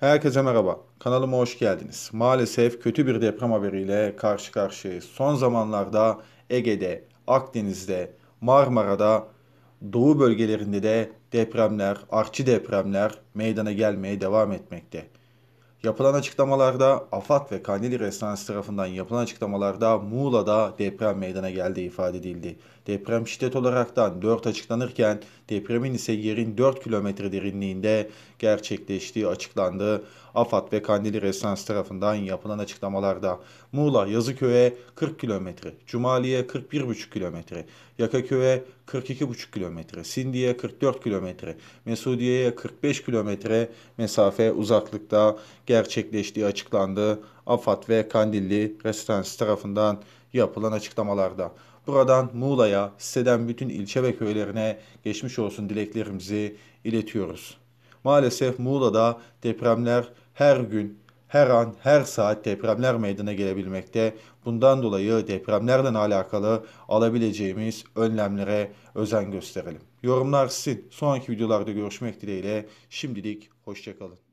Herkese merhaba. Kanalıma hoş geldiniz. Maalesef kötü bir deprem haberiyle karşı karşıyayız. Son zamanlarda Ege'de, Akdeniz'de, Marmara'da, Doğu bölgelerinde de depremler, artçı depremler meydana gelmeye devam etmekte. Yapılan açıklamalarda AFAD ve Kandili Restanesi tarafından yapılan açıklamalarda Muğla'da deprem meydana geldiği ifade edildi. Deprem şiddet olaraktan 4 açıklanırken depremin ise yerin 4 kilometre derinliğinde gerçekleştiği açıklandı. AFAD ve Kandili Restanesi tarafından yapılan açıklamalarda Muğla Yazıköy'e 40 kilometre, Cumali'ye 41,5 kilometre, Yakaköy'e 42,5 kilometre, Sindi'ye 44 kilometre, Mesudiye'ye 45 kilometre mesafe uzaklıkta gerçekleştiği açıklandı. AFAD ve Kandilli Restoransı tarafından yapılan açıklamalarda. Buradan Muğla'ya, siteden bütün ilçe ve köylerine geçmiş olsun dileklerimizi iletiyoruz. Maalesef Muğla'da depremler her gün, her an, her saat depremler meydana gelebilmekte. Bundan dolayı depremlerle alakalı alabileceğimiz önlemlere özen gösterelim. Yorumlar sizin. Sonraki videolarda görüşmek dileğiyle. Şimdilik hoşçakalın.